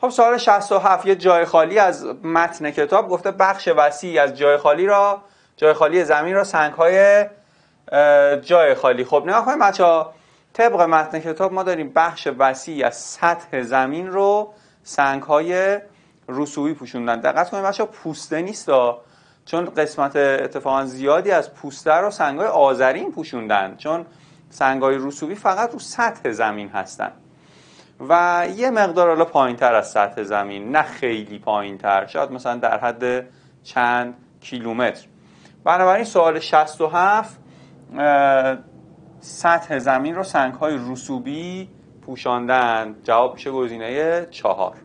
خب سال 67 یه جای خالی از متن کتاب گفته بخش وسیعی از جای خالی را جای خالی زمین را سنگ های جای خالی خب نگاه کنید بچه طبق متن کتاب ما داریم بخش وسیعی از سطح زمین رو سنگ های رسوبی پوشوندن دقت کنید بچه پوسته نیست چون قسمت اتفاقا زیادی از پوسته رو سنگ های آذرین پوشوندن چون سنگ های رسوبی فقط رو سطح زمین هستن و یه مقدار حالا پایین تر از سطح زمین نه خیلی پایین تر شاید مثلا در حد چند کیلومتر بنابراین سوال 67 سطح زمین رو سنگ های رسوبی پوشاندن جواب میشه گزینه چهار